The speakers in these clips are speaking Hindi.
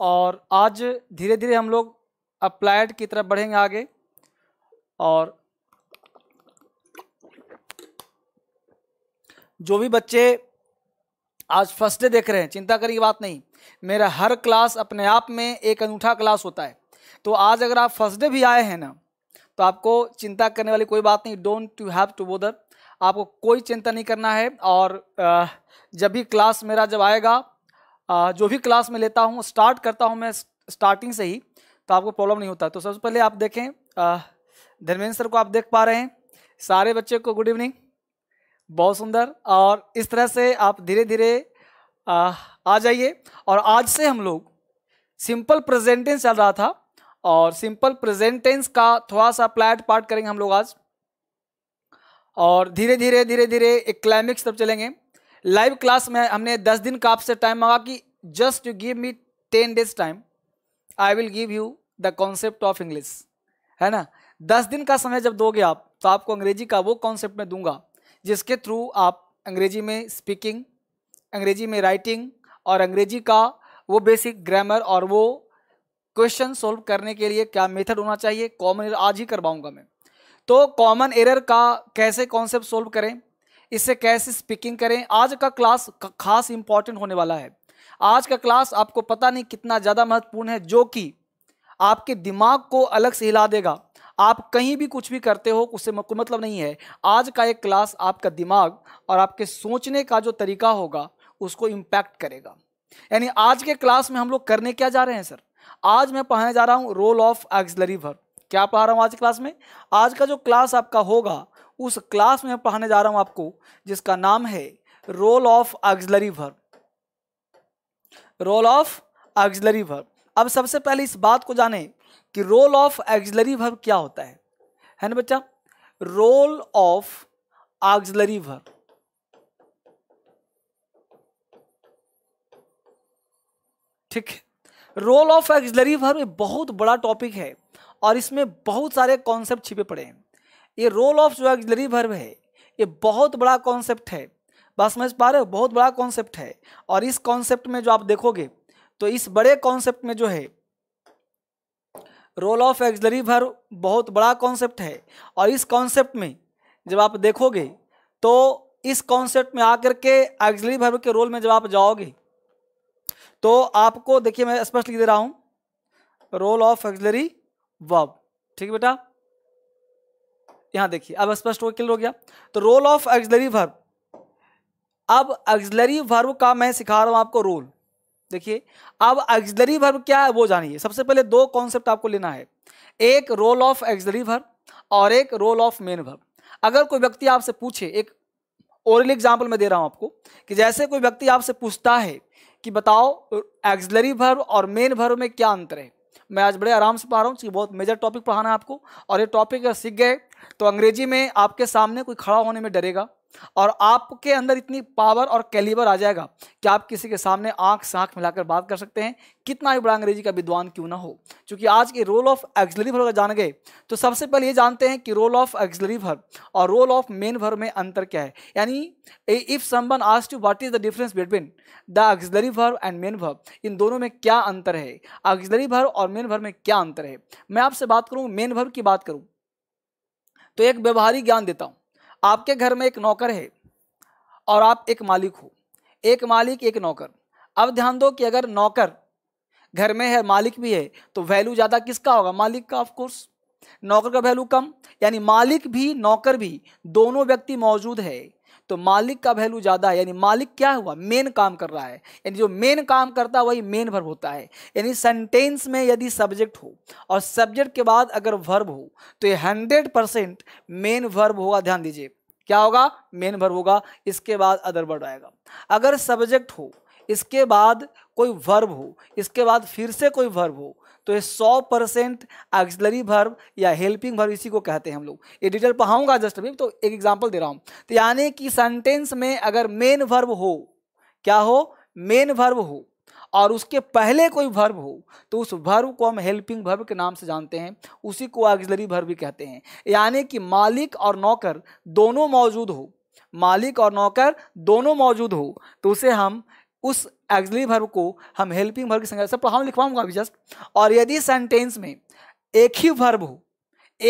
और आज धीरे धीरे हम लोग अप्लाइड की तरफ बढ़ेंगे आगे और जो भी बच्चे आज फर्स्ट डे देख रहे हैं चिंता करने की बात नहीं मेरा हर क्लास अपने आप में एक अनूठा क्लास होता है तो आज अगर आप फर्स्ट डे भी आए हैं ना तो आपको चिंता करने वाली कोई बात नहीं don't you have to bother आपको कोई चिंता नहीं करना है और जब भी क्लास मेरा जब आएगा जो भी क्लास में लेता हूँ स्टार्ट करता हूँ मैं स्टार्टिंग से ही तो आपको प्रॉब्लम नहीं होता तो सबसे पहले आप देखें धर्मेंद्र सर को आप देख पा रहे हैं सारे बच्चे को गुड इवनिंग बहुत सुंदर और इस तरह से आप धीरे धीरे आ जाइए और आज से हम लोग सिंपल प्रेजेंटेंस चल रहा था और सिंपल प्रेजेंटेंस का थोड़ा सा प्लैट पार्ट करेंगे हम लोग आज और धीरे धीरे धीरे धीरे एक क्लाइमिक्स तब चलेंगे लाइव क्लास में हमने दस दिन का आपसे टाइम मांगा कि just you give me ten days time I will give you the concept of English है ना दस दिन का समय जब दोगे आप तो आपको अंग्रेजी का वो कॉन्सेप्ट मैं दूंगा जिसके थ्रू आप अंग्रेजी में स्पीकिंग अंग्रेजी में राइटिंग और अंग्रेजी का वो बेसिक ग्रामर और वो क्वेश्चन सॉल्व करने के लिए क्या मेथड होना चाहिए कॉमन एरर आज ही करवाऊंगा मैं तो कॉमन एरर का कैसे कॉन्सेप्ट सॉल्व करें इससे कैसे स्पीकिंग करें आज का क्लास खास इंपॉर्टेंट होने वाला है आज का क्लास आपको पता नहीं कितना ज़्यादा महत्वपूर्ण है जो कि आपके दिमाग को अलग से हिला देगा आप कहीं भी कुछ भी करते हो उससे कोई मतलब नहीं है आज का एक क्लास आपका दिमाग और आपके सोचने का जो तरीका होगा उसको इम्पैक्ट करेगा यानी आज के क्लास में हम लोग करने क्या जा रहे हैं सर आज मैं पढ़ाने जा रहा हूँ रोल ऑफ एक्सलरी भर क्या पढ़ा रहा हूँ आज क्लास में आज का जो क्लास आपका होगा उस क्लास में पढ़ाने जा रहा हूं आपको जिसका नाम है role of auxiliary verb role of auxiliary verb अब सबसे पहले इस बात को जाने कि रोल ऑफ ऑक्सिलरी वर्ब क्या होता है है ना बच्चा रोल ऑफ ऑक्सिलरी वर्ब ठीक है रोल ऑफ ऑक्सिलरी वर्ब बहुत बड़ा टॉपिक है और इसमें बहुत सारे कॉन्सेप्ट छिपे पड़े हैं ये रोल ऑफ जो ऑक्जिलरी वर्ब है ये बहुत बड़ा कॉन्सेप्ट है बात समझ पा रहे हो बहुत बड़ा कॉन्सेप्ट है और इस कॉन्सेप्ट में जो आप देखोगे तो इस बड़े कॉन्सेप्ट में जो है रोल ऑफ एक्जलरी वर्ब बहुत बड़ा कॉन्सेप्ट है और इस कॉन्सेप्ट में जब आप देखोगे तो इस कॉन्सेप्ट में आकर के एक्जलरी वर्ब के रोल में जब आप जाओगे तो आपको देखिए मैं स्पष्ट लिख दे रहा हूँ रोल ऑफ एक्जलरी वर्ब ठीक है बेटा यहां देखिए अब स्पष्ट हो क्लियर हो गया तो रोल ऑफ एक्सलरी वर्ब अब एक्सलरी वर्ब का मैं सिखा रहा हूं आपको रोल देखिए अब एक्सलरी वर्ब क्या है वो जानिए सबसे पहले दो कॉन्सेप्ट आपको लेना है एक रोल ऑफ एक्सलरी वर्ब और एक रोल ऑफ मेन वर्ब अगर कोई व्यक्ति आपसे पूछे एक ओरल एग्जाम्पल मैं दे रहा हूं आपको कि जैसे कोई व्यक्ति आपसे पूछता है कि बताओ एक्सलरी वर्ब और मेन वर्ब में क्या अंतर है मैं आज बड़े आराम से पढ़ा रहा हूँ क्योंकि बहुत मेजर टॉपिक पढ़ाना है आपको और ये टॉपिक अगर सीख गए तो अंग्रेजी में आपके सामने कोई खड़ा होने में डरेगा और आपके अंदर इतनी पावर और कैलिबर आ जाएगा कि आप किसी के सामने आंख साख मिलाकर बात कर सकते हैं कितना भी बड़ा अंग्रेजी का विद्वान क्यों ना हो क्योंकि आज के रोल ऑफ एक्सलरी भर अगर जान गए तो सबसे पहले ये जानते हैं कि रोल ऑफ एक्सलरी भर और रोल ऑफ मेन भर में अंतर क्या है यानी इफ समन आज to what is the difference between the auxiliary verb and main verb इन दोनों में क्या अंतर है एक्सलरी भर और मेन भर में क्या अंतर है मैं आपसे बात करूँ मेन भर की बात करूँ तो एक व्यवहारिक ज्ञान देता हूँ आपके घर में एक नौकर है और आप एक मालिक हो एक मालिक एक नौकर अब ध्यान दो कि अगर नौकर घर में है मालिक भी है तो वैल्यू ज़्यादा किसका होगा मालिक का ऑफकोर्स नौकर का वैल्यू कम यानी मालिक भी नौकर भी दोनों व्यक्ति मौजूद है तो मालिक का वैल्यू ज़्यादा है यानी मालिक क्या हुआ मेन काम कर रहा है यानी जो मेन काम करता है वही मेन वर्ब होता है यानी सेंटेंस में यदि सब्जेक्ट हो और सब्जेक्ट के बाद अगर वर्ब हो तो ये हंड्रेड परसेंट मेन वर्ब होगा ध्यान दीजिए क्या होगा मेन वर्ब होगा इसके बाद अदर वर्ड आएगा अगर सब्जेक्ट हो इसके बाद कोई वर्ब हो इसके बाद फिर से कोई वर्ब हो तो ये सौ परसेंट एक्सलरी भर्व या हेल्पिंग भर्व इसी को कहते हैं हम लोग ये डिटेल पढ़ाऊंगा जस्ट अभी तो एक एग्जाम्पल दे रहा हूँ तो यानी कि सेंटेंस में अगर मेन भर्व हो क्या हो मेन भर्व हो और उसके पहले कोई भर्व हो तो उस भर्व को हम हेल्पिंग भर्व के नाम से जानते हैं उसी को ऑक्सिलरी भर्व भी कहते हैं यानी कि मालिक और नौकर दोनों मौजूद हो मालिक और नौकर दोनों मौजूद हो तो उसे हम उस एक्जली भर्व को हम हेल्पिंग भर्व की संज्ञा से पढ़ाऊँ लिखवाऊंगा अभी जस्ट और यदि सेंटेंस में एक ही भर्व हो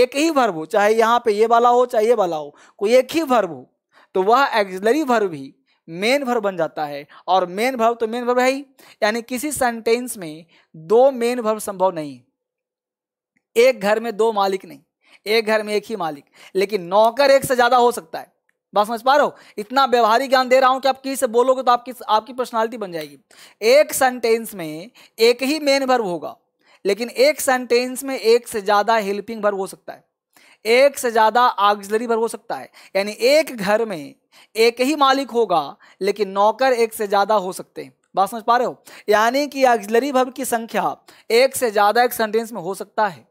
एक ही भर्व हो चाहे यहाँ पे ये वाला हो चाहे ये वाला हो कोई एक ही भर्व हो तो वह एक्जलरी भर्व भी मेन भर्व बन जाता है और मेन भर्व तो मेन भर्व है ही यानी किसी सेंटेंस में दो मेन भर्व संभव नहीं एक घर में दो मालिक नहीं एक घर में एक ही मालिक लेकिन नौकर एक से ज़्यादा हो सकता है बात समझ पा रहे हो इतना व्यवहारिक ज्ञान दे रहा हूं कि आप किसी से बोलोगे तो आपकी आपकी पर्सनालिटी बन जाएगी एक सेंटेंस में एक ही मेन भर्व होगा लेकिन एक सेंटेंस में एक से ज़्यादा हेल्पिंग भर्व हो सकता है एक से ज़्यादा आगजलरी भर्व हो सकता है यानी एक घर में एक ही मालिक होगा लेकिन नौकर एक से ज़्यादा हो सकते हैं बात समझ पा रहे हो यानी कि आग्जलरी भर्व की संख्या एक से ज़्यादा एक सेंटेंस में हो सकता है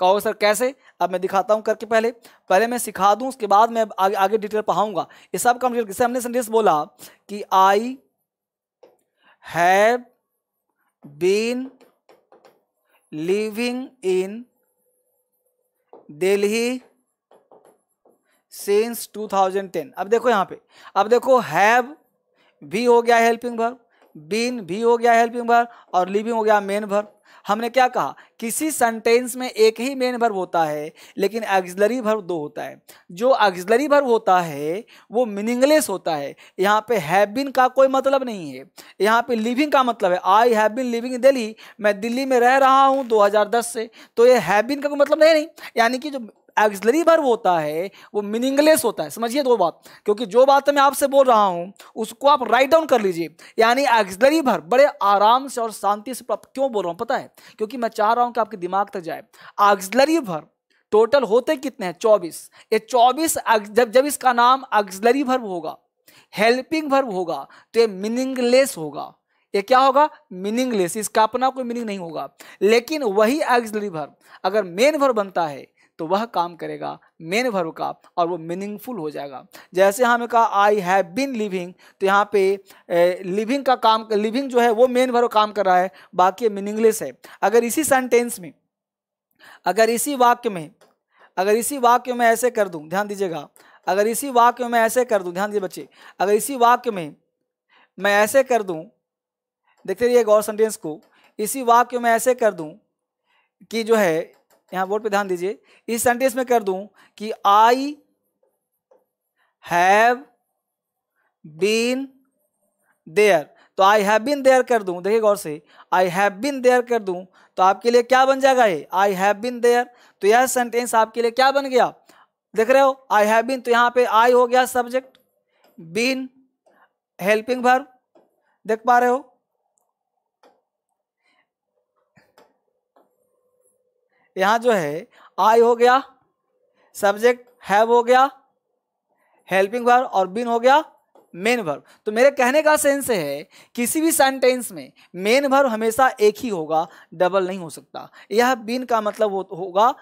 कहो सर कैसे अब मैं दिखाता हूँ करके पहले पहले मैं सिखा दूँ उसके बाद मैं आगे आगे डिटेल पढ़ाऊँगा ये सब कंप्लीट जैसे हमने संदेश बोला कि I have been living in Delhi since 2010 अब देखो यहाँ पे अब देखो हैव भी हो गया हेल्पिंग वर्ब बीन भी हो गया हेल्पिंग भर और लिविंग हो गया मेन भर हमने क्या कहा किसी सेंटेंस में एक ही मेन भर होता है लेकिन एग्जलरी भर दो होता है जो एग्जलरी भर होता है वो मीनिंगलेस होता है यहाँ पे हैव बिन का कोई मतलब नहीं है यहाँ पे लिविंग का मतलब है I have been living in Delhi मैं दिल्ली में रह रहा हूँ 2010 से तो ये हैव बिन का कोई मतलब नहीं, नहीं। यानी कि जो एग्जलरी वर्ब होता है वो मीनिंगलेस होता है समझिए दो बात क्योंकि जो बात मैं आपसे बोल रहा हूँ उसको आप राइट डाउन कर लीजिए यानी एग्जलरी भर बड़े आराम से और शांति से क्यों बोल रहा हूँ पता है क्योंकि मैं चाह रहा हूँ कि आपके दिमाग तक जाए एग्जलरी भर टोटल होते कितने हैं चौबीस ये चौबीस जब जब इसका नाम एग्जलरी भर होगा हेल्पिंग भर्व होगा तो ये मीनिंगलेस होगा ये क्या होगा मीनिंगलेस इसका अपना कोई मीनिंग नहीं होगा लेकिन वही एग्जलरी भर अगर मेन भर बनता है तो वह काम करेगा मेन वर्ब का और वो मीनिंगफुल हो जाएगा जैसे हमें कहा आई हैव बिन लिविंग तो यहाँ पे लिविंग का काम लिविंग जो है वो मेन वर्ब काम कर रहा है बाकी मीनिंगलेस है अगर इसी सेंटेंस में अगर इसी वाक्य में अगर इसी वाक्य में ऐसे कर दूँ ध्यान दीजिएगा अगर इसी वाक्य में ऐसे कर दूँ ध्यान दीजिए बच्चे अगर इसी वाक्य में मैं ऐसे कर दूँ देखते रहिए एक और सेंटेंस को इसी वाक्य में ऐसे कर दूँ कि जो है यहाँ बोर्ड पे ध्यान दीजिए इस सेंटेंस में कर दूं कि आई हैव बीन देयर तो आई हैव बीन देयर कर दूं देखिए गौर से आई हैव बीन देयर कर दूं तो आपके लिए क्या बन जाएगा ये आई हैव बीन देयर तो यह सेंटेंस आपके लिए क्या बन गया देख रहे हो आई हैव बीन तो यहाँ पे आई हो गया सब्जेक्ट बीन हेल्पिंग भर देख पा रहे हो यहाँ जो है आई हो गया सब्जेक्ट हैव हो गया हेल्पिंग वर्ब और बिन हो गया मेन वर्ब तो मेरे कहने का सेंस है किसी भी सेंटेंस में मेन वर्ब हमेशा एक ही होगा डबल नहीं हो सकता यह बीन का मतलब हो, होगा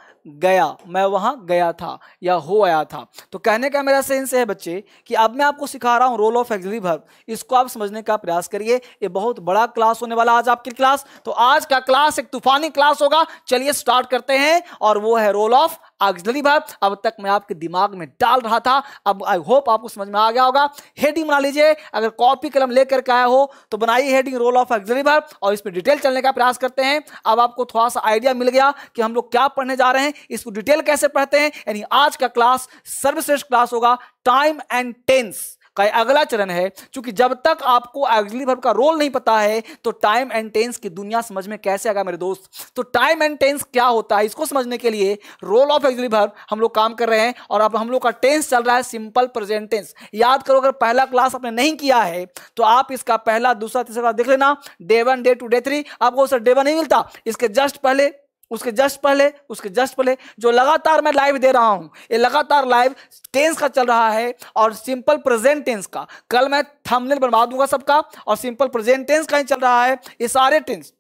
गया मैं वहाँ गया था या हो आया था तो कहने का मेरा सेंस है बच्चे कि अब मैं आपको सिखा रहा हूँ रोल ऑफ एक्जरी वर्ब इसको आप समझने का प्रयास करिए ये बहुत बड़ा क्लास होने वाला आज आपकी क्लास तो आज का क्लास एक तूफानी क्लास होगा चलिए स्टार्ट करते हैं और वो है रोल ऑफ ऑक्सिलरी वर्ब अब तक मैं आपके दिमाग में डाल रहा था अब आई होप आपको समझ में आ गया होगा हेडिंग बना लीजिए अगर कॉपी कलम लेकर के आया हो तो बनाइए heading role of auxiliary verb और इस पर डिटेल चलने का प्रयास करते हैं अब आपको थोड़ा सा आइडिया मिल गया कि हम लोग क्या पढ़ने जा रहे हैं इसको डिटेल कैसे पढ़ते हैं यानी आज का क्लास सर्वश्रेष्ठ क्लास होगा टाइम एंड टेंस का अगला चरण है क्योंकि जब तक आपको ऑक्सिलरी वर्ब का रोल नहीं पता है तो टाइम एंड टेंस की दुनिया समझ में कैसे आएगा मेरे दोस्त तो टाइम एंड टेंस क्या होता है इसको समझने के लिए रोल ऑफ ऑक्सिलरी वर्ब हम लोग काम कर रहे हैं और अब हम लोग का टेंस चल रहा है सिंपल प्रेजेंट टेंस याद करो अगर पहला क्लास आपने नहीं किया है तो आप इसका पहला दूसरा तीसरा देख लेना day one day two day three आपको सर डे वन नहीं मिलता इसके जस्ट पहले उसके जस्ट पहले उसके जस्ट पहले जो लगातार मैं लाइव दे रहा हूं ये लगातार लाइव टेंस का चल रहा है और सिंपल प्रेजेंट टेंस का कल मैं थंबनेल बनवा दूंगा सबका और सिंपल प्रेजेंट टेंस का ही चल रहा है ये सारे टेंस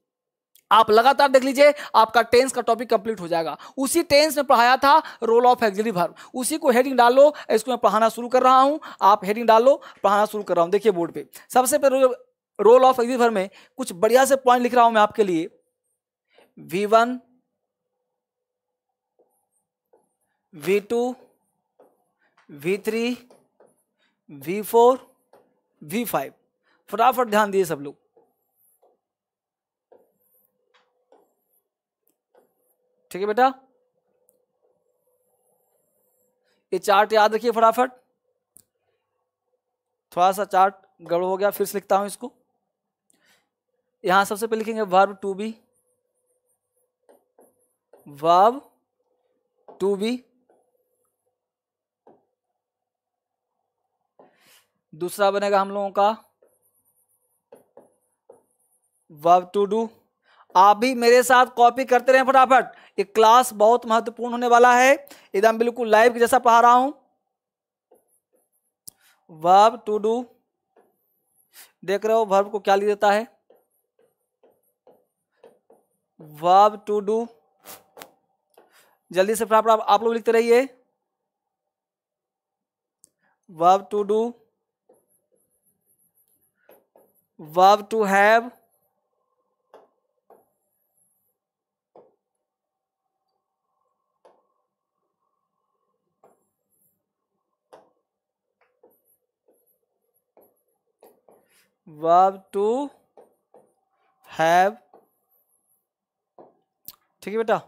आप लगातार देख लीजिए आपका टेंस का टॉपिक कंप्लीट हो जाएगा उसी टेंस में पढ़ाया था रोल ऑफ एक्जिली भर उसी को हेडिंग डाल लो इसको मैं पढ़ाना शुरू कर रहा हूँ आप हेडिंग डाल लो पढ़ाना शुरू कर रहा हूँ देखिए बोर्ड पे सबसे पहले रोल ऑफ एक्जिली भर में कुछ बढ़िया से पॉइंट लिख रहा हूं मैं आपके लिए V one V two V three V four V five फटाफट ध्यान दिए सब लोग ठीक है बेटा ये चार्ट याद रखिए फटाफट थोड़ा सा चार्ट गड़ हो गया फिर से लिखता हूं इसको यहां सबसे पहले लिखेंगे verb to be verb to be दूसरा बनेगा हम लोगों का वर्ब टू डू आप भी मेरे साथ कॉपी करते रहें फटाफट ये क्लास बहुत महत्वपूर्ण होने वाला है एकदम बिल्कुल लाइव के जैसा पढ़ा रहा हूं वर्ब टू डू देख रहे हो वर्ब को क्या लिख देता है वर्ब टू डू जल्दी से फटाफट आप, आप लोग लिखते रहिए verb to do verb to have verb to have ठीक है बेटा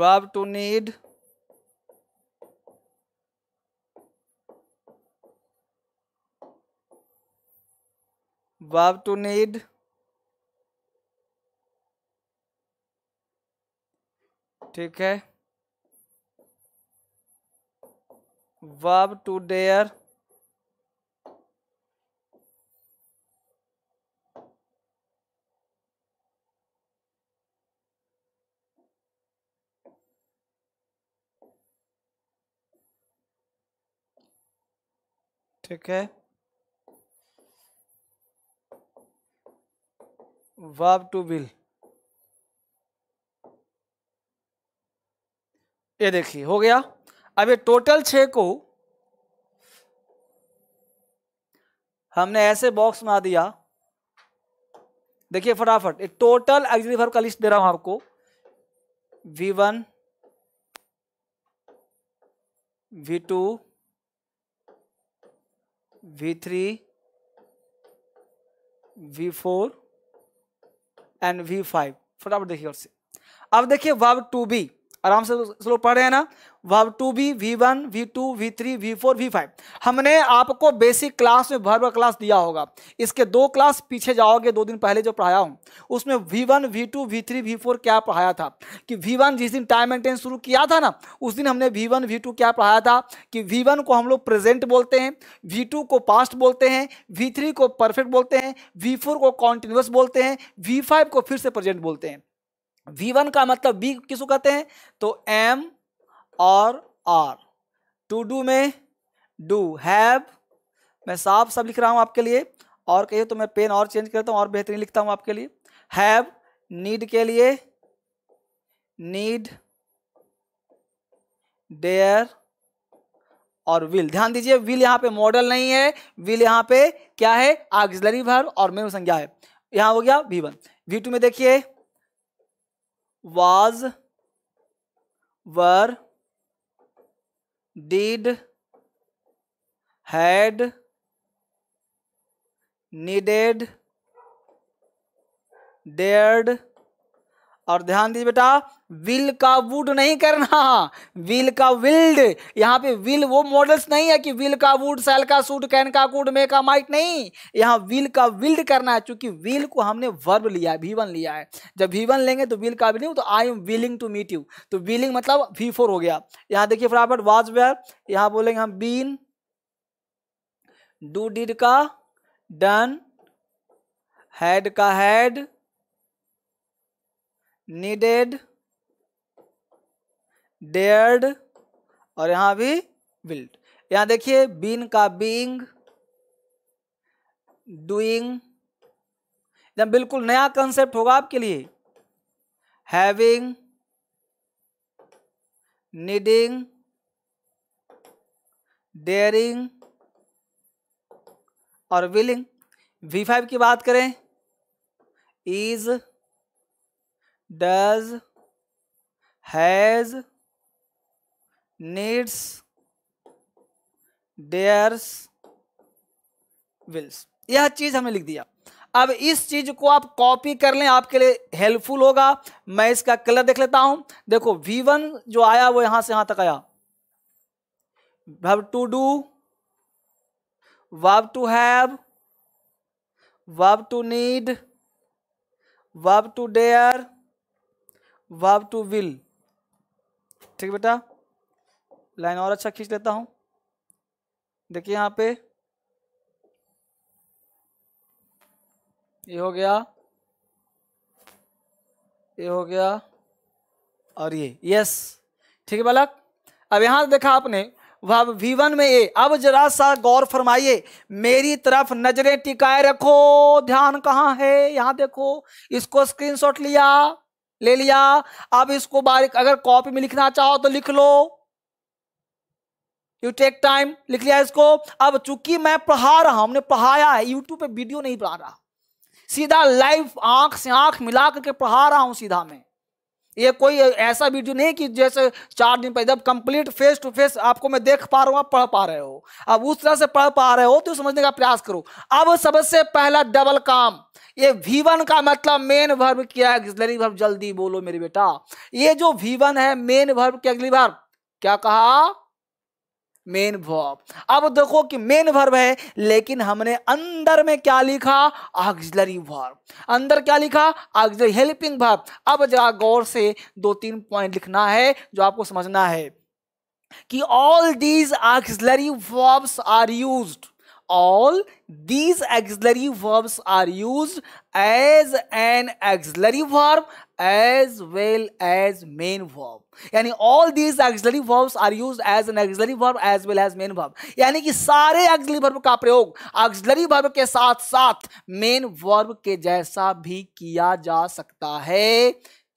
verb to need verb to need ठीक है verb to dare ठीक है वाव टू विल ये देखिए हो गया अब ये टोटल छे को हमने ऐसे बॉक्स में आ दिया देखिए फटाफट एक टोटल एक्जिट का लिस्ट दे रहा हूं आपको V one V two V three V four and V five फटाफट देखिए और से अब देखिए वर्ब टू बी आराम से स्लो पढ़ रहे हैं ना verb to be V one V two V three V four V five हमने आपको बेसिक क्लास में भर भर क्लास दिया होगा इसके दो क्लास पीछे जाओगे दो दिन पहले जो पढ़ाया हूँ उसमें V one V two V three V four क्या पढ़ाया था कि वी वन जिस दिन टाइम एंड शुरू किया था ना उस दिन हमने वी वन वी टू क्या पढ़ाया था कि वी वन को हम लोग प्रेजेंट बोलते हैं वी टू को पास्ट बोलते हैं वी थ्री को परफेक्ट बोलते हैं वी फोर को कॉन्टिन्यूस बोलते हैं वी फाइव को फिर से प्रेजेंट बोलते हैं वी वन का मतलब बी किसको कहते हैं तो एम और आर टू डू में डू हैव मैं साफ सब लिख रहा हूं आपके लिए और कहिए तो मैं पेन और चेंज करता हूं और बेहतरीन लिखता हूं आपके लिए हैव नीड के लिए नीड डेयर और विल ध्यान दीजिए विल यहां पे मॉडल नहीं है विल यहां पे क्या है आगजलरी भर और मेनु संज्ञा है यहां हो गया वी वन वी टू में देखिए was were did had needed dared और ध्यान दीजिए बेटा विल का वुड नहीं करना विल का विल्ड यहाँ पे विल वो मॉडल्स नहीं है कि विल का वुड सेल का सूट कैन का कूड मे का माइट नहीं यहाँ विल का विल्ड करना है क्योंकि विल को हमने वर्ब लिया है भीवन लिया है जब भीवन लेंगे तो विल का भी नहीं तो I am willing to meet you तो विलिंग मतलब वी फोर हो गया यहाँ देखिए फटाफट वाज वेयर यहाँ बोलेंगे हम बीन डू डिड का डन हैड का हैड नीडेड डेयर्ड और यहां भी विल्ड यहां देखिए बीन का बींग डूइंग बिल्कुल नया कंसेप्ट होगा आपके लिए हैविंग नीडिंग डेयरिंग और विलिंग वी फाइव की बात करें is does has needs dares wills यह चीज हमने लिख दिया अब इस चीज को आप कॉपी कर लें आपके लिए हेल्पफुल होगा मैं इसका कलर देख लेता हूं देखो V1 जो आया वो यहां से यहां तक आया verb to do wow to have verb to need verb to dare wow two will ठीक बेटा लाइन और अच्छा खींच लेता हूं देखिए यहां पे ये हो गया ये हो गया और ये यस ठीक है बालक अब यहां देखा आपने वी वन में ए अब जरा सा गौर फरमाइए मेरी तरफ नजरें टिकाए रखो ध्यान कहाँ है यहां देखो इसको स्क्रीनशॉट लिया ले लिया अब इसको बारीक अगर कॉपी में लिखना चाहो तो लिख लो यू टेक टाइम लिख लिया इसको अब चूंकि मैं पढ़ा रहा हमने पढ़ाया है यूट्यूब पे वीडियो नहीं पढ़ा रहा सीधा लाइव आंख से आंख मिला करके पढ़ा रहा हूं सीधा में ये कोई ऐसा वीडियो नहीं कि जैसे चार दिन पहले जब कंप्लीट फेस टू फेस आपको मैं देख पा रहा हूं आप पढ़ पा रहे हो अब उस तरह से पढ़ पा रहे हो तो समझने का प्रयास करो अब सबसे पहला डबल काम ये वीवन का मतलब मेन वर्ब क्या है अगली वर्ब जल्दी बोलो मेरे बेटा ये जो वीवन है मेन वर्ब क्या अगली बार क्या कहा मेन वर्ब अब देखो कि मेन वर्ब है लेकिन हमने अंदर में क्या लिखा ऑक्सिलरी वर्ब अंदर क्या लिखा ऑक्सिलरी हेल्पिंग वर्ब अब जरा गौर से दो तीन पॉइंट लिखना है जो आपको समझना है कि all these auxiliary verbs are used all these auxiliary verbs are used as an auxiliary verb as well as main verb यानी all these auxiliary verbs are used as an auxiliary verb as well as main verb यानी कि सारे auxiliary verb का प्रयोग auxiliary verb के साथ साथ main verb के जैसा भी किया जा सकता है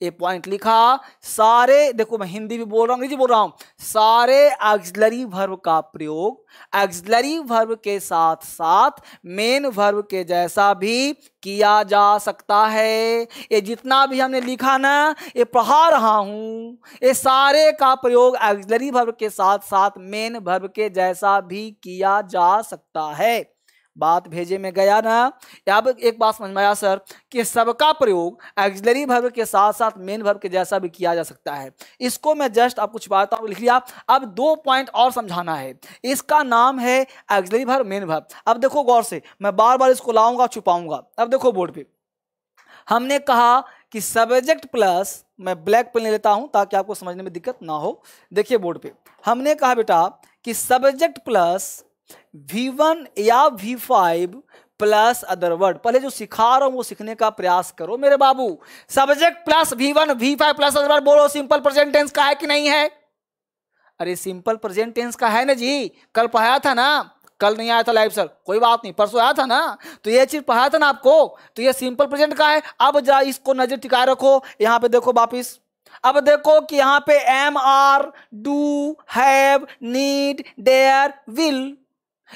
ये पॉइंट लिखा सारे देखो मैं हिंदी भी बोल रहा हूँ अंग्रेजी बोल रहा हूँ सारे एक्सलरी वर्ब का प्रयोग एक्सलरी वर्ब के साथ साथ मेन वर्ब के जैसा भी किया जा सकता है ये जितना भी हमने लिखा ना ये पढ़ा रहा हूँ ये सारे का प्रयोग एक्सलरी वर्ब के साथ साथ मेन वर्ब के जैसा भी किया जा सकता है बात भेजे में गया ना यहाँ पर एक बात समझ में आया सर कि सबका प्रयोग एक्जलरी भर्व के साथ साथ मेन भर्व के जैसा भी किया जा सकता है इसको मैं जस्ट आपको छुपाता हूँ लिख लिया अब दो पॉइंट और समझाना है इसका नाम है एक्जलरी भर्व मेन भर्व अब देखो गौर से मैं बार बार इसको लाऊंगा छुपाऊंगा अब देखो बोर्ड पे हमने कहा कि सब्जेक्ट प्लस मैं ब्लैक पेन ले लेता हूं ताकि आपको समझने में दिक्कत ना हो देखिए बोर्ड पे हमने कहा बेटा कि सब्जेक्ट प्लस वी वन या V five plus other word पहले जो सिखा रहा हूं वो सीखने का प्रयास करो मेरे बाबू subject plus V one V five plus other word बोलो सिंपल प्रेजेंट टेंस का है कि नहीं है अरे सिंपल प्रेजेंट टेंस का है ना जी कल पढ़ाया था ना कल नहीं आया था लाइव सर कोई बात नहीं परसों आया था ना तो ये चीज पढ़ाया था ना आपको तो ये सिंपल प्रेजेंट का है अब जरा इसको नजर टिकाए रखो यहां पे देखो वापिस अब देखो कि यहां पे am are do have need dare will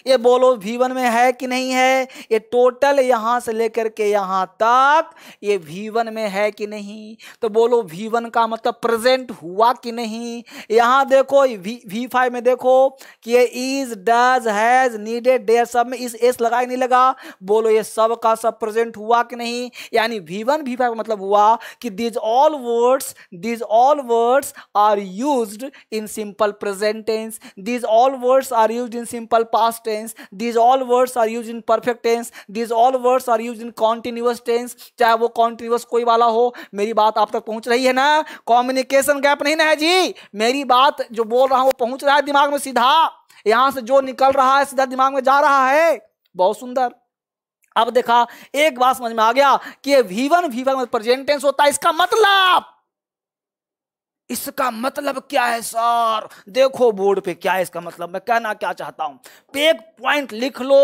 ये बोलो भीवन में है कि नहीं है ये टोटल यहां से लेकर के यहां तक ये भीवन में है कि नहीं तो बोलो भीवन का मतलब प्रेजेंट हुआ कि नहीं यहां देखो वी वी फाइव में देखो कि ये is does has needed dare सब में इस एस लगा नहीं लगा बोलो ये सब का सब प्रेजेंट हुआ कि नहीं यानी भी वन भी फाइव मतलब हुआ कि these all words these all words are use in simple present tense these all words are use in simple past tense these all words are use in perfect tense these all words are use in continuous tense चाहे वो कॉन्टिन्यूस कोई वाला हो मेरी बात आप तक पहुंच रही है ना कॉम्युनिकेशन गैप नहीं ना है जी मेरी बात जो बोल रहा हूँ वो पहुंच रहा है दिमाग में सीधा यहाँ से जो निकल रहा है सीधा दिमाग में जा रहा है बहुत सुंदर अब देखा एक बात समझ में आ गया कि ये V one V one present tense होता है इसका मतलब इसका मतलब क्या है सर देखो बोर्ड पे क्या है इसका मतलब मैं कहना क्या चाहता हूं एक पॉइंट लिख लो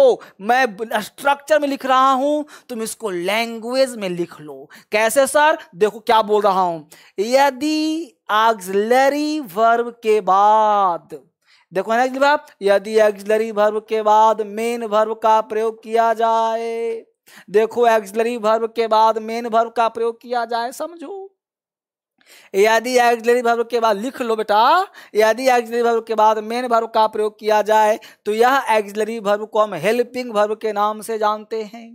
मैं स्ट्रक्चर में लिख रहा हूं तुम इसको लैंग्वेज में लिख लो कैसे सर देखो क्या बोल रहा हूं यदि आग्जलरी वर्ब के बाद देखो ना बात यदि एग्जलरी भर्व के बाद मेन भर्व का प्रयोग किया जाए देखो एग्जलरी भर्व के बाद मेन भर्व का प्रयोग किया जाए समझो यदि ऑक्जिलरी वर्ब के बाद लिख लो बेटा यदि ऑक्जिलरी वर्ब के बाद मेन वर्ब का प्रयोग किया जाए तो यह ऑक्जिलरी वर्ब को हम हेल्पिंग वर्ब के नाम से जानते हैं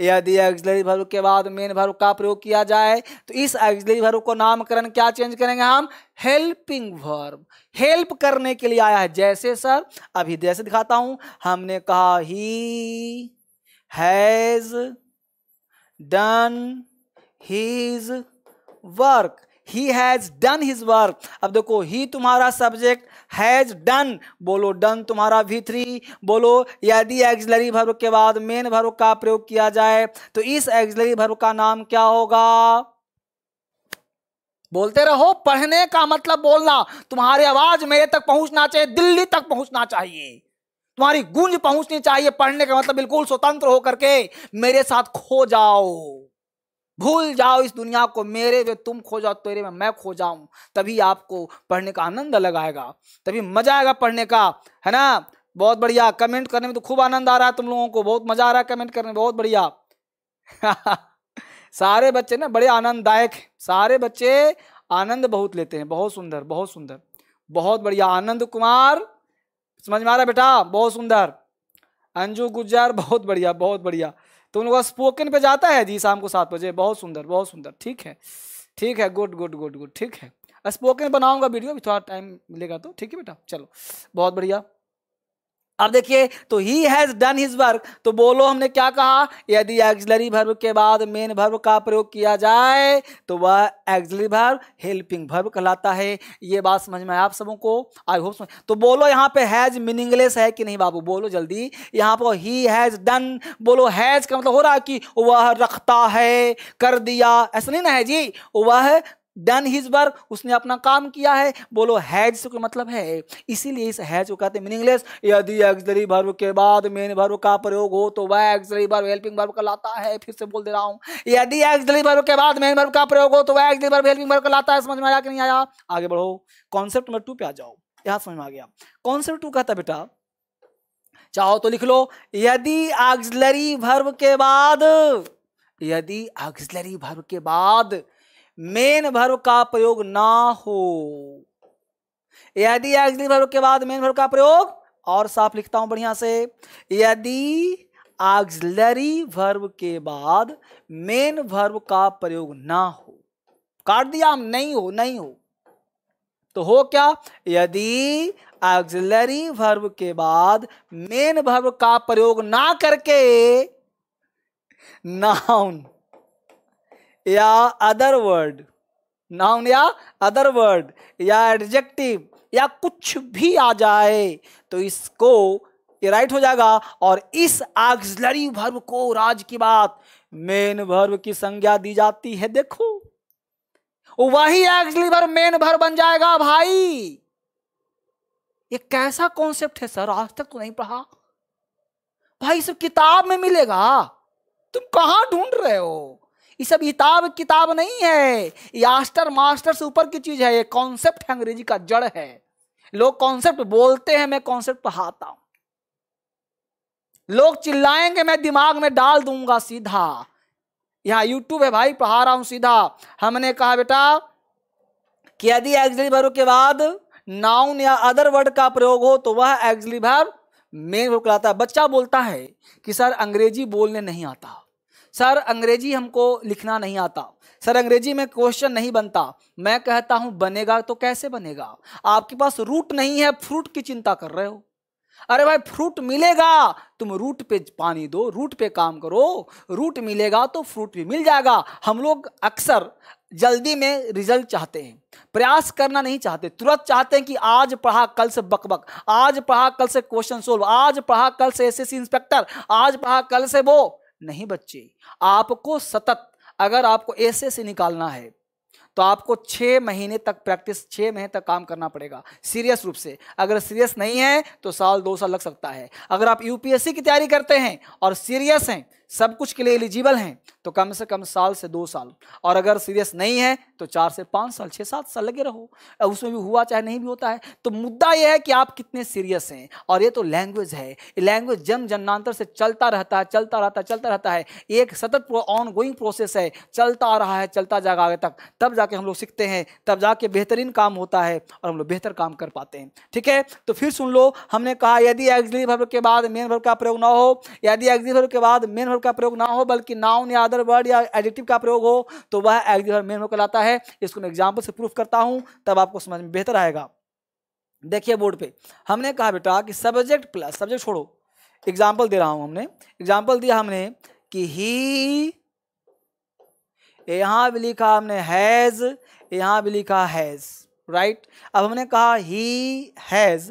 यदि ऑक्जिलरी वर्ब के बाद मेन वर्ब का प्रयोग किया जाए तो इस ऑक्जिलरी वर्ब को नामकरण क्या चेंज करेंगे हम हेल्पिंग वर्ब हेल्प करने के लिए आया है जैसे सर अभी जैसे दिखाता हूं हमने कहा he has done his work he has done his work अब देखो ही तुम्हारा सब्जेक्ट हैज़ डन बोलो डन तुम्हारा वी थ्री बोलो यदि एग्जलरी भर्व के बाद मेन भर्व का प्रयोग किया जाए तो इस एग्जलरी भर्व का नाम क्या होगा बोलते रहो पढ़ने का मतलब बोलना तुम्हारी आवाज मेरे तक पहुंचना चाहिए दिल्ली तक पहुंचना चाहिए तुम्हारी गूंज पहुंचनी चाहिए पढ़ने का मतलब बिल्कुल स्वतंत्र होकर के मेरे साथ खो जाओ भूल जाओ इस दुनिया को मेरे में तुम खो जाओ तेरे में मैं खो जाऊं तभी आपको पढ़ने का आनंद अलग आएगा तभी मजा आएगा पढ़ने का है ना बहुत बढ़िया कमेंट करने में तो खूब आनंद आ रहा है तुम लोगों को बहुत मजा आ रहा है कमेंट करने में बहुत बढ़िया सारे बच्चे ना बड़े आनंददायक सारे बच्चे आनंद बहुत लेते हैं बहुत सुंदर बहुत सुंदर बहुत बढ़िया आनंद कुमार समझ में आ रहा बेटा बहुत सुंदर अंजू गुज्जर बहुत बढ़िया बहुत बढ़िया तो उन लोगों का स्पोकन पे जाता है जी शाम को सात बजे बहुत सुंदर बहुत सुंदर ठीक है ठीक है गुड गुड गुड गुड ठीक है स्पोकन बनाऊंगा वीडियो भी थोड़ा टाइम मिलेगा तो ठीक है बेटा चलो बहुत बढ़िया अब देखिए तो he has done his work तो बोलो हमने क्या कहा यदि एक्जलरी भर्व के बाद मेन भर्व का प्रयोग किया जाए तो वह एक्जलरी भर्व हेल्पिंग भर्व कहलाता है ये बात समझ में आए आप सबों को आई होप तो बोलो यहाँ पे हैज़ मीनिंगलेस है कि नहीं बाबू बोलो जल्दी यहाँ पर ही हैज़ डन बोलो हैज़ का मतलब हो रहा है कि वह रखता है कर दिया ऐसा नहीं ना है जी वह डन हिज वर्क उसने अपना काम किया है बोलो हैज से कोई मतलब है इसीलिए इस हैज को कहते हैं मीनिंगलेस यदि एक्सरी भर्व के बाद मेन भर्व का प्रयोग हो तो वह एक्सरी भर्व हेल्पिंग वर्ब कहलाता है फिर से बोल दे रहा हूँ यदि एक्सरी भर्व के बाद मेन भर्व का प्रयोग हो तो वह एक्सरी भर्व हेल्पिंग वर्ब कहलाता है समझ में आया कि नहीं आया आगे बढ़ो कॉन्सेप्ट नंबर टू पे आ जाओ यहाँ समझ में आ गया कॉन्सेप्ट टू कहता बेटा चाहो तो लिख लो यदि एक्सलरी वर्ब के बाद यदि ऑक्सिलरी वर्ब के बाद मेन भर्व का प्रयोग ना हो यदि एक्सली भर्व के बाद मेन भर्व का प्रयोग और साफ लिखता हूं बढ़िया से यदि आग्जलरी भर्व के बाद मेन भर्व का प्रयोग ना हो काट दिया नहीं हो नहीं हो तो हो क्या यदि ऑक्सिलरी वर्ब के बाद मेन वर्ब का प्रयोग ना करके नाउन या अदर वर्ड नाउन या अदर वर्ड या एडजेक्टिव या कुछ भी आ जाए तो इसको ये राइट हो जाएगा और इस आग्जलरी भर्व को राज की बात मेन भर्व की संज्ञा दी जाती है देखो वही एक्चुअली भर मेन भर बन जाएगा भाई ये कैसा कॉन्सेप्ट है सर आज तक तो नहीं पढ़ा भाई सब किताब में मिलेगा तुम कहां ढूंढ रहे हो ये सब किताब किताब नहीं है ये आस्टर मास्टर से ऊपर की चीज है ये कॉन्सेप्ट अंग्रेजी का जड़ है लोग कॉन्सेप्ट बोलते हैं मैं कॉन्सेप्ट पढ़ाता हूं लोग चिल्लाएंगे मैं दिमाग में डाल दूंगा सीधा यहाँ यूट्यूब है भाई पढ़ा रहा हूं सीधा हमने कहा बेटा कि यदि एक्जली भरो के बाद नाउन या अदर वर्ड का प्रयोग हो तो वह एक्जली भर मेन वर्ब कहलाता है बच्चा बोलता है कि सर अंग्रेजी बोलने नहीं आता सर अंग्रेजी हमको लिखना नहीं आता सर अंग्रेजी में क्वेश्चन नहीं बनता मैं कहता हूं बनेगा तो कैसे बनेगा आपके पास रूट नहीं है फ्रूट की चिंता कर रहे हो अरे भाई फ्रूट मिलेगा तुम रूट पे पानी दो रूट पे काम करो रूट मिलेगा तो फ्रूट भी मिल जाएगा हम लोग अक्सर जल्दी में रिजल्ट चाहते हैं प्रयास करना नहीं चाहते तुरंत चाहते हैं कि आज पढ़ा कल से बकबक आज पढ़ा कल से क्वेश्चन सोल्व आज पढ़ा कल से एसएससी इंस्पेक्टर आज पढ़ा कल से वो नहीं बच्चे आपको सतत अगर आपको ऐसे से निकालना है तो आपको छः महीने तक प्रैक्टिस छः महीने तक काम करना पड़ेगा सीरियस रूप से अगर सीरियस नहीं है तो साल दो साल लग सकता है अगर आप यूपीएससी की तैयारी करते हैं और सीरियस हैं सब कुछ के लिए एलिजिबल हैं तो कम से कम साल से दो साल और अगर सीरियस नहीं है तो चार से पाँच साल छः सात साल लगे रहो उसमें भी हुआ चाहे नहीं भी होता है तो मुद्दा यह है कि आप कितने सीरियस हैं और ये तो लैंग्वेज है लैंग्वेज जन जन्नांतर से चलता रहता है चलता रहता है चलता रहता है एक सतत ऑन गोइंग प्रोसेस है चलता आ रहा है चलता जाएगा आगे तक तब जाके हम लोग सीखते हैं तब जाके बेहतरीन काम होता है और हम लोग बेहतर काम कर पाते हैं ठीक है तो फिर सुन लो हमने कहा यदि एक्जिली भर के बाद मेन भर का प्रयोग ना हो यदि एक्जिली भर के बाद मेन भर का प्रयोग ना हो बल्कि नाउन या अदर वर्ड या एडिटिव का प्रयोग हो तो वह एग्जीक्यूटिव मेन कहलाता है इसको मैं एग्जाम्पल से प्रूफ करता हूँ तब आपको समझ में बेहतर आएगा देखिए बोर्ड पे हमने कहा बेटा कि सब्जेक्ट प्लस सब्जेक्ट छोड़ो एग्जाम्पल दे रहा हूँ हमने एग्जाम्पल दिया हमने कि ही यहाँ भी लिखा हमने हैज़ यहाँ भी लिखा हैज़ राइट अब हमने कहा he has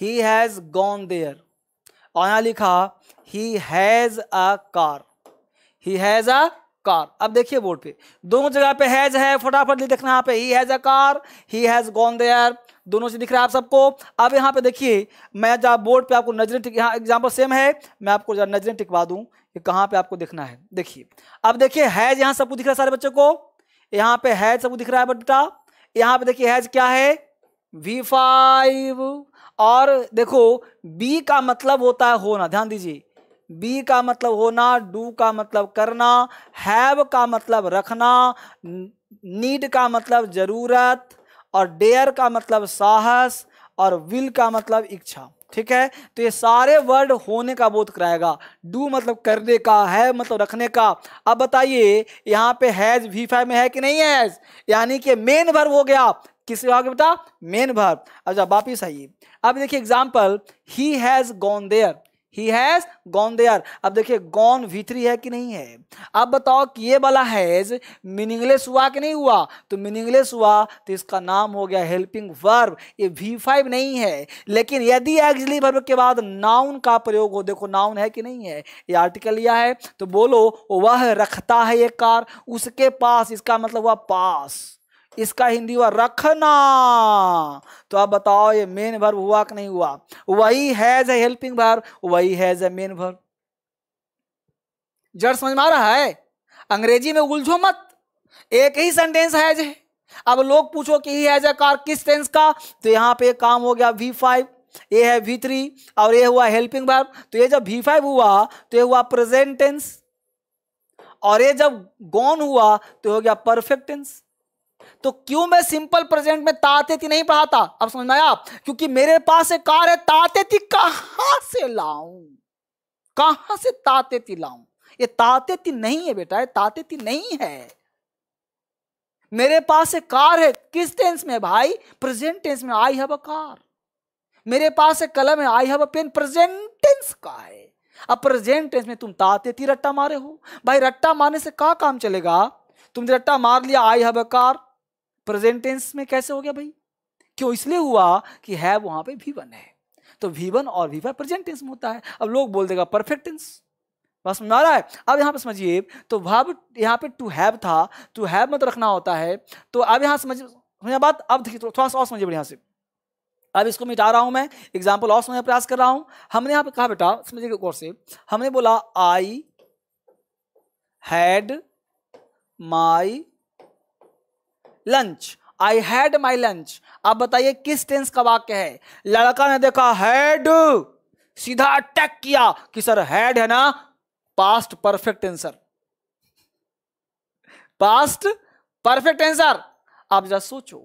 he has gone there और यहाँ लिखा he has a car he has a car अब देखिए बोर्ड पे दोनों जगह पे हैज है फटाफट देखना यहाँ पे he has a car he has gone there दोनों से दिख रहा है आप सबको अब यहाँ पे देखिए मैं जब बोर्ड पे आपको नजरें टिक यहाँ एग्जाम्पल सेम है मैं आपको जरा नजरें टिकवा दूँ कि कहाँ पे आपको दिखना है देखिए अब देखिए हैज यहाँ सबको दिख रहा है सारे बच्चों को यहाँ पे हैज सबको दिख रहा है बेटा यहाँ पे देखिए हैज क्या है वी फाइव और देखो बी का मतलब होता है होना ध्यान दीजिए बी का मतलब होना डू का मतलब करना हैव का मतलब रखना नीड का मतलब ज़रूरत और डेयर का मतलब साहस और विल का मतलब इच्छा ठीक है तो ये सारे वर्ड होने का बोध कराएगा डू मतलब करने का है मतलब रखने का अब बताइए यहाँ पे हैज वी फाइव में है कि नहीं हैज यानी कि मेन वर्ब हो गया किस विभाग में बेटा मेन भर अच्छा वापिस आइए अब देखिए example he has gone there he has gone there अब देखिए गॉन भीतरी है कि नहीं है अब बताओ कि ये वाला हैज मीनिंगलेस हुआ कि नहीं हुआ तो मीनिंगलेस हुआ तो इसका नाम हो गया हेल्पिंग वर्ब ये वी फाइव नहीं है लेकिन यदि एक्जली वर्ब के बाद नाउन का प्रयोग हो देखो नाउन है कि नहीं है ये आर्टिकल लिया है तो बोलो वह रखता है ये कार उसके पास इसका मतलब हुआ पास इसका हिंदी हुआ रखना तो आप बताओ ये मेन भर हुआ कि नहीं हुआ वही हैज ए हेल्पिंग भर वही हैज ए मेन भर्व जड़ समझ में आ रहा है अंग्रेजी में उलझो मत एक ही सेंटेंस हैज है अब लोग पूछो कि ही हैज ए कार किस टेंस का तो यहां पे काम हो गया वी फाइव ये है वी थ्री और ये हुआ हेल्पिंग वर्ब तो ये जब वी फाइव हुआ तो ये हुआ प्रेजेंट टेंस और ये जब गॉन हुआ तो हो गया परफेक्ट टेंस तो क्यों मैं सिंपल प्रेजेंट में तातेती नहीं पढ़ाता अब समझ में आया क्योंकि मेरे पास एक कार है तातेती कहां से लाऊं कहां से तातेती लाऊं ये तातेती नहीं है बेटा ये तातेती नहीं है मेरे पास एक कार है किस टेंस में भाई प्रेजेंट टेंस में आई हैव अ कार मेरे पास एक कलम है I have a pen present tense का है अब प्रेजेंट टेंस में तुम तातेती रट्टा मारे हो भाई रट्टा मारने से क्या काम चलेगा तुमने रट्टा मार लिया I have a car present tense में कैसे हो गया भाई क्यों इसलिए हुआ कि है वहां पे भी वन है तो भी वन और भी वन प्रेजेंट टेंस में होता है अब लोग बोल देगा परफेक्ट टेंस बात समझ आ रहा है अब यहाँ पे समझिए तो भाव यहाँ पे टू हैव था टू हैव मत रखना होता है तो अब यहाँ समझ समझ बात अब देखिए थोड़ा सा और समझिए बढ़िया से अब इसको मिटा रहा हूँ मैं एग्जाम्पल और समझने प्रयास कर रहा हूँ हमने यहाँ पे कहा बेटा समझिए गौर से हमने बोला I had my lunch I had my lunch आप बताइए किस टेंस का वाक्य है लड़का ने देखा हैड सीधा अटैक किया कि सर हैड है ना past perfect answer past perfect answer आप जरा सोचो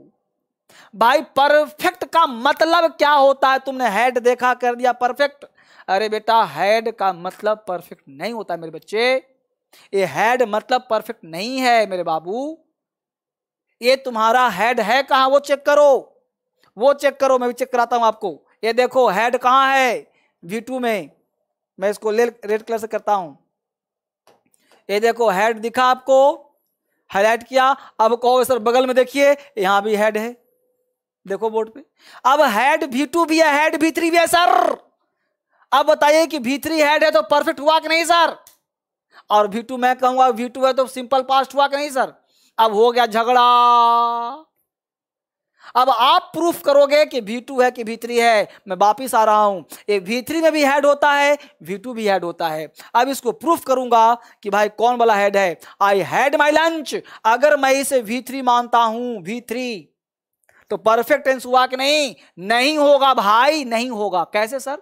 भाई परफेक्ट का मतलब क्या होता है तुमने हेड देखा कर दिया परफेक्ट अरे बेटा हेड का मतलब परफेक्ट नहीं होता मेरे बच्चे ये हेड मतलब परफेक्ट नहीं है मेरे बाबू ये तुम्हारा हेड है कहाँ वो चेक करो वो चेक करो मैं भी चेक कराता हूँ आपको ये देखो हेड कहाँ है वी टू में मैं इसको ले रेड कलर से करता हूँ ये देखो हेड दिखा आपको हाईलाइट किया अब कहो सर बगल में देखिए यहाँ भी हेड है देखो बोर्ड पे अब हेड भी टू भी है हेड भी थ्री भी है सर अब बताइए कि भी थ्री हेड है तो परफेक्ट हुआ कि नहीं सर और भी टू मैं कहूँगा वी टू है तो सिंपल पास्ट हुआ कि नहीं सर अब हो गया झगड़ा अब आप प्रूफ करोगे कि वी टू है कि भी थ्री है मैं वापिस आ रहा हूं ये वी थ्री में भी हेड होता है वी टू भी हेड होता है अब इसको प्रूफ करूंगा कि भाई कौन वाला हेड है आई हैड माई लंच अगर मैं इसे वी थ्री मानता हूं वी थ्री तो परफेक्ट टेंस हुआ कि नहीं नहीं होगा भाई नहीं होगा कैसे सर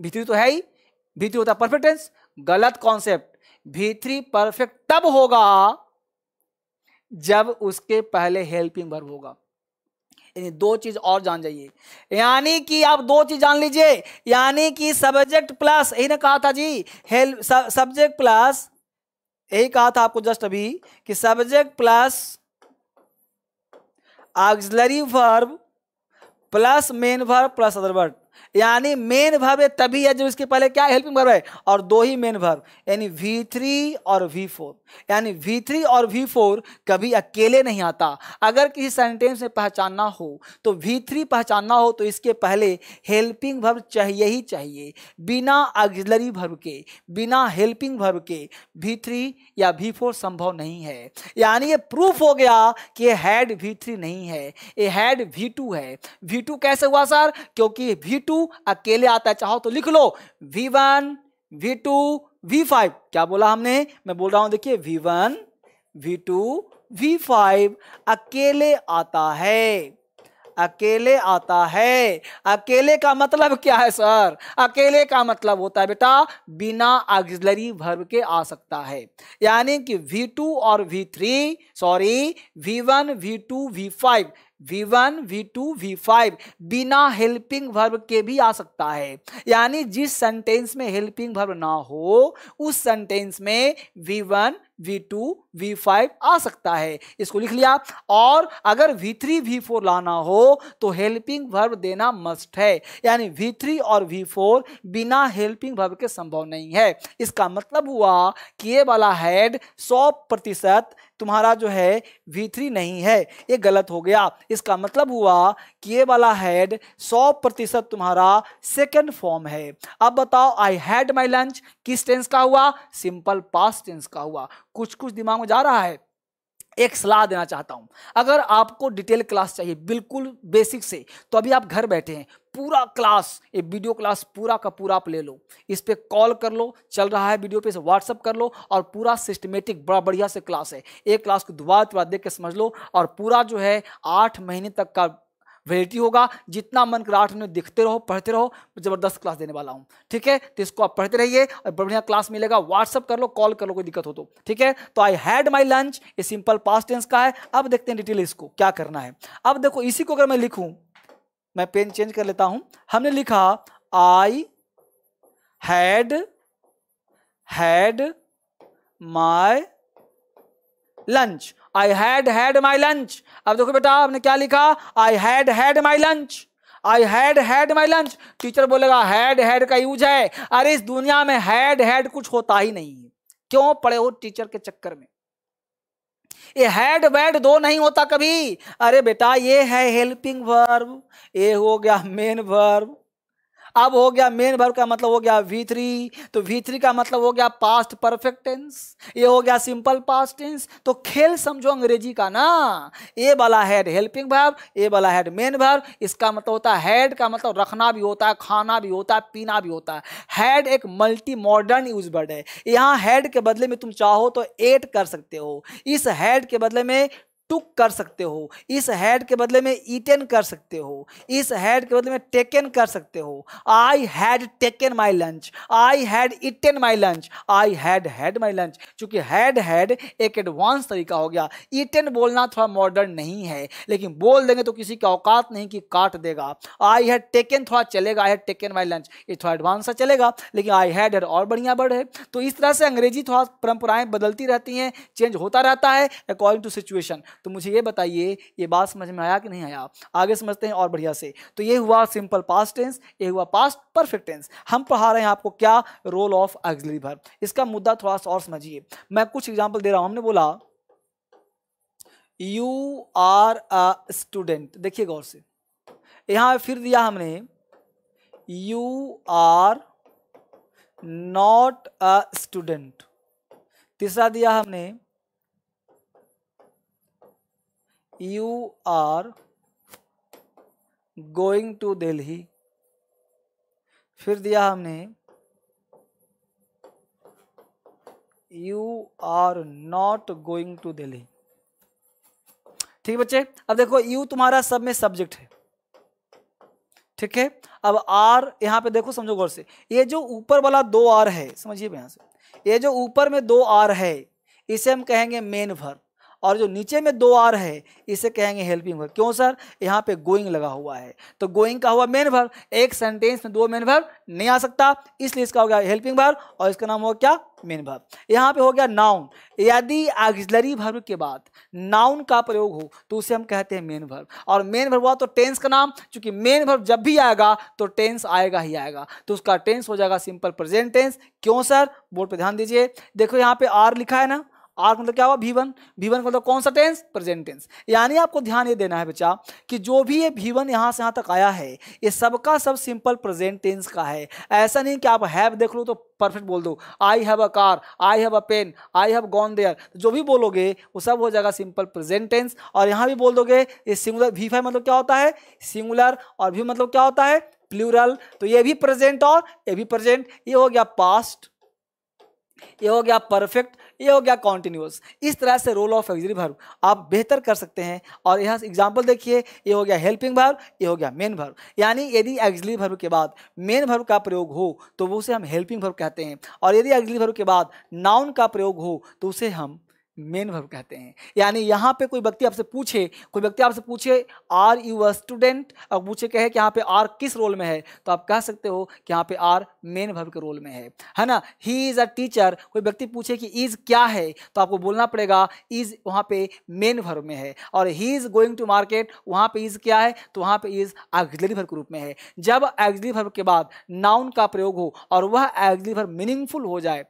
भी थ्री तो है ही भी थ्री होता है परफेक्ट टेंस गलत कॉन्सेप्ट भी थ्री परफेक्ट तब होगा जब उसके पहले हेल्पिंग वर्ब होगा यानी दो चीज और जान जाइए यानी कि आप दो चीज जान लीजिए यानी कि सब्जेक्ट प्लस यही ने कहा था जी हेल्प सब्जेक्ट प्लस यही कहा था आपको जस्ट अभी कि subject plus auxiliary verb plus main verb plus other verb यानी मेन वर्ब है तभी है जब इसके पहले क्या हेल्पिंग वर्ब है और दो ही मेन वर्ब यानी V3 और V4 यानी V3 और V4 कभी अकेले नहीं आता अगर किसी सेंटेंस में पहचानना हो तो V3 पहचानना हो तो इसके पहले हेल्पिंग वर्ब चाहिए ही चाहिए बिना अग्जलरी वर्ब के बिना हेल्पिंग वर्ब के V3 या V4 संभव नहीं है यानी ये प्रूफ हो गया कि ये हैड V3 नहीं है ये हैड V2 है V2 कैसे हुआ सर क्योंकि V2 टू अकेले आता है चाहो तो लिख लो V one V two V five क्या बोला हमने मैं बोल रहा हूं देखिए V one V two V five अकेले आता है अकेले आता है अकेले का मतलब क्या है सर अकेले का मतलब होता है बेटा बिना ऑक्सिलरी वर्ब के आ सकता है यानी कि V2 और V3 sorry V1 V2 V5 v1, v2, v5 बिना हेल्पिंग वर्ब के भी आ सकता है यानी जिस सेंटेंस में हेल्पिंग वर्ब ना हो उस सेंटेंस में v1, V2, V5 आ सकता है इसको लिख लिया और अगर V3, V4 लाना हो तो हेल्पिंग वर्ब देना मस्ट है यानी V3 और V4 बिना हेल्पिंग वर्ब के संभव नहीं है इसका मतलब हुआ कि ये वाला हेड 100 प्रतिशत तुम्हारा जो है V3 नहीं है ये गलत हो गया इसका मतलब हुआ कि ये वाला हेड 100 प्रतिशत तुम्हारा सेकेंड फॉर्म है अब बताओ आई हैड माई लंच किस टेंस का हुआ सिंपल पास टेंस का हुआ कुछ कुछ दिमाग में जा रहा है एक सलाह देना चाहता हूँ अगर आपको डिटेल क्लास चाहिए बिल्कुल बेसिक से तो अभी आप घर बैठे हैं पूरा क्लास ये वीडियो क्लास पूरा का पूरा आप ले लो इस पर कॉल कर लो चल रहा है वीडियो पे से व्हाट्सअप कर लो और पूरा सिस्टमेटिक बड़ा बढ़िया से क्लास है एक क्लास को दोबारा दोबारा देख के समझ लो और पूरा जो है आठ महीने तक का वेरिटी होगा जितना मन क्राफ्ट में दिखते रहो पढ़ते रहो ज़बरदस्त क्लास देने वाला हूँ ठीक है तो इसको आप पढ़ते रहिए और बढ़िया क्लास मिलेगा व्हाट्सअप कर लो कॉल कर लो कोई दिक्कत हो तो ठीक है तो आई हैड माई लंच ये सिंपल पास टेंस का है अब देखते हैं डिटेल इसको क्या करना है अब देखो इसी को अगर मैं लिखूँ मैं पेन चेंज कर लेता हूँ हमने लिखा I had had my lunch I had had my lunch अब देखो बेटा आपने क्या लिखा I had had my lunch I had had my lunch teacher बोलेगा हैड हैड का यूज है अरे इस दुनिया में हैड हैड कुछ होता ही नहीं है क्यों पड़े हो टीचर के चक्कर में ये हैड वैड दो नहीं होता कभी अरे बेटा ये है हेल्पिंग वर्ब ये हो गया मेन वर्ब अब हो गया मेन भर का मतलब हो गया वी थ्री तो वी थ्री का मतलब हो गया पास्ट परफेक्ट टेंस ये हो गया सिंपल पास्ट टेंस तो खेल समझो अंग्रेजी का ना ए वाला हैड हेल्पिंग भर्व ए वाला हैड मेन भर इसका मतलब होता है हैड का मतलब रखना भी होता है खाना भी होता है पीना भी होता है हैड एक मल्टी मॉडर्न यूज वर्ड है यहाँ हेड के बदले में तुम चाहो तो एट कर सकते हो इस हैड के बदले में टुक कर सकते हो इस हैड के बदले में ईटन कर सकते हो इस हैड के बदले में टेकन कर सकते हो I had taken my lunch I had eaten my lunch I had had my lunch चूंकि हैड हैड एक एडवांस तरीका हो गया ईटन बोलना थोड़ा मॉडर्न नहीं है लेकिन बोल देंगे तो किसी के औकात नहीं कि काट देगा आई हैड टेकन थोड़ा चलेगा I had taken my lunch ये थोड़ा एडवांस सा चलेगा लेकिन आई हैड हैड और बढ़िया वर्ड है तो इस तरह से अंग्रेजी थोड़ा परंपराएं बदलती रहती हैं चेंज होता रहता है अकॉर्डिंग टू सिचुएशन तो मुझे ये बताइए ये बात समझ में आया कि नहीं आया आगे समझते हैं और बढ़िया से तो ये हुआ सिंपल पास्ट टेंस ये हुआ पास्ट परफेक्ट टेंस हम पढ़ा रहे हैं आपको क्या रोल ऑफ ऑक्सिलरी वर्ब इसका मुद्दा थोड़ा सा और समझिए मैं कुछ एग्जाम्पल दे रहा हूँ हमने बोला यू आर अ स्टूडेंट देखिए गौर से यहाँ फिर दिया हमने you are not a student तीसरा दिया हमने you are going to Delhi फिर दिया हमने you are not going to Delhi ठीक है बच्चे अब देखो यू तुम्हारा सब में सब्जेक्ट है ठीक है अब आर यहां पे देखो समझो गौर से ये जो ऊपर वाला दो आर है समझिए यहां से ये जो ऊपर में दो आर है इसे हम कहेंगे मेन भर और जो नीचे में दो आर है इसे कहेंगे हेल्पिंग वर्ब क्यों सर यहाँ पे गोइंग लगा हुआ है तो गोइंग का हुआ मेन वर्ब एक सेंटेंस में दो मेन वर्ब नहीं आ सकता इसलिए इसका हो गया हेल्पिंग वर्ब और इसका नाम हो क्या मेन वर्ब यहाँ पे हो गया नाउन यदि आग्जलरी भर्व के बाद नाउन का प्रयोग हो तो उसे हम कहते हैं मेन वर्ब और मेन वर्ब हुआ तो टेंस का नाम चूंकि मेन वर्ब जब भी आएगा तो टेंस आएगा ही आएगा तो उसका टेंस हो जाएगा सिंपल प्रेजेंट टेंस क्यों सर बोर्ड पर ध्यान दीजिए देखो यहाँ पे आर लिखा है ना आर्क मतलब क्या हुआ भी वन भी वन मतलब कौन सा टेंस प्रेजेंट टेंस यानी आपको ध्यान ये देना है बच्चा कि जो भी ये भी वन यहाँ से यहाँ तक आया है ये सबका सब सिंपल प्रेजेंट टेंस का है ऐसा नहीं कि आप हैव देख लो तो परफेक्ट बोल दो I have a car I have a pen I have gone there जो भी बोलोगे वो सब हो जाएगा सिंपल प्रेजेंट टेंस और यहाँ भी बोल दोगे ये सिंगुलर भी फाइव मतलब क्या होता है सिंगुलर और भी मतलब क्या होता है प्लूरल तो ये भी प्रेजेंट और ये भी प्रेजेंट ये हो गया पास्ट ये हो गया परफेक्ट ये हो गया कॉन्टिन्यूस इस तरह से रोल ऑफ ऑक्सिलरी भर आप बेहतर कर सकते हैं और यहाँ एग्जाम्पल देखिए ये हो गया हेल्पिंग भर ये हो गया मेन भर यानी यदि एक्जली भर के बाद मेन भर का प्रयोग हो तो उसे हम हेल्पिंग भर कहते हैं और यदि एक्जली भर के बाद नाउन का प्रयोग हो तो उसे हम मेन वर्ब कहते हैं यानी यहाँ पे कोई व्यक्ति आपसे पूछे कोई व्यक्ति आपसे पूछे आर यू अ स्टूडेंट और पूछे कहे कि यहाँ पे आर किस रोल में है तो आप कह सकते हो कि यहाँ पे आर मेन वर्ब के रोल में है है ना ही इज़ अ टीचर कोई व्यक्ति पूछे कि इज़ क्या है तो आपको बोलना पड़ेगा इज़ वहाँ पे मेन वर्ब में है और he is going to market वहाँ पर इज़ क्या है तो वहाँ पर इज़ एग्जली वर्ब के रूप में है जब एग्जली वर्ब के बाद नाउन का प्रयोग हो और वह एग्जली वर्ब मीनिंगफुल हो जाए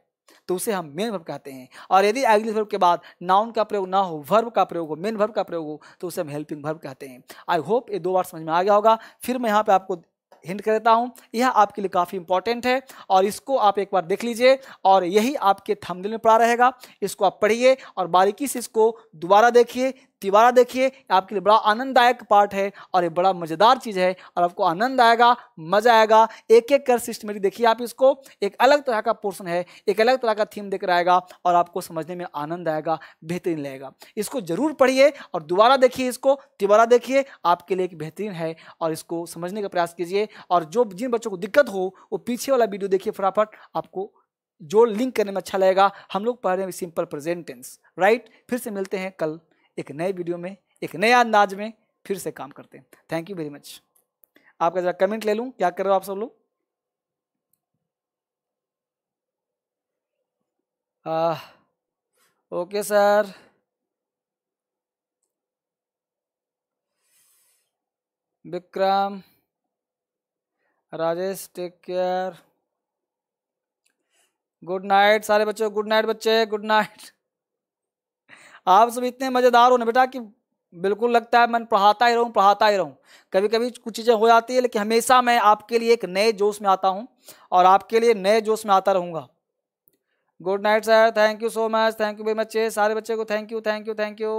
तो उसे हम मेन वर्ब कहते हैं और यदि एग्जिस वर्ब के बाद नाउन का प्रयोग ना हो वर्ब का प्रयोग हो मेन वर्ब का प्रयोग हो तो उसे हम हेल्पिंग वर्ब कहते हैं आई होप ये दो बार समझ में आ गया होगा फिर मैं यहाँ पे आपको हिंट कर देता हूँ यह आपके लिए काफ़ी इंपॉर्टेंट है और इसको आप एक बार देख लीजिए और यही आपके थमदिल में पड़ा रहेगा इसको आप पढ़िए और बारीकी से इसको दोबारा देखिए तिवारा देखिए आपके लिए बड़ा आनंददायक पार्ट है और ये बड़ा मज़ेदार चीज़ है और आपको आनंद आएगा मज़ा आएगा एक एक कर सिस्टमेटिक देखिए आप इसको एक अलग तरह का पोर्सन है एक अलग तरह का थीम देख आएगा और आपको समझने में आनंद आएगा बेहतरीन लगेगा इसको ज़रूर पढ़िए और दोबारा देखिए इसको तिवारा देखिए आपके लिए एक बेहतरीन है और इसको समझने का प्रयास कीजिए और जो जिन बच्चों को दिक्कत हो वो पीछे वाला वीडियो देखिए फटाफट आपको जो लिंक करने में अच्छा लगेगा हम लोग पढ़ रहे हैं सिंपल प्रेजेंटेंस राइट फिर से मिलते हैं कल एक नए वीडियो में एक नए अंदाज में फिर से काम करते हैं थैंक यू वेरी मच आपका ज़रा कमेंट ले लूँ क्या कर रहे हो आप सब लोग okay sir Vikram Rajesh take care good night सारे बच्चों गुड नाइट बच्चे गुड नाइट आप सब इतने मज़ेदार हो ना बेटा कि बिल्कुल लगता है मैं पढ़ाता ही रहूं पढ़ाता ही रहूं कभी कभी कुछ चीज़ें हो जाती है लेकिन हमेशा मैं आपके लिए एक नए जोश में आता हूँ और आपके लिए नए जोश में आता रहूंगा good night sir thank you so much thank you very much सारे बच्चे को thank you thank you thank you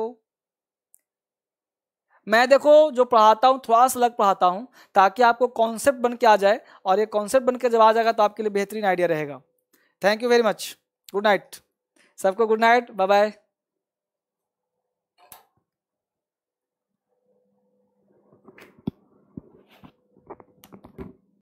मैं देखो जो पढ़ाता हूँ थोड़ा सा अलग पढ़ाता हूँ ताकि आपको कॉन्सेप्ट बन के आ जाए और ये कॉन्सेप्ट बन के जब आ जाएगा तो आपके लिए बेहतरीन आइडिया रहेगा thank you very much good night सबको गुड नाइट बाय बाय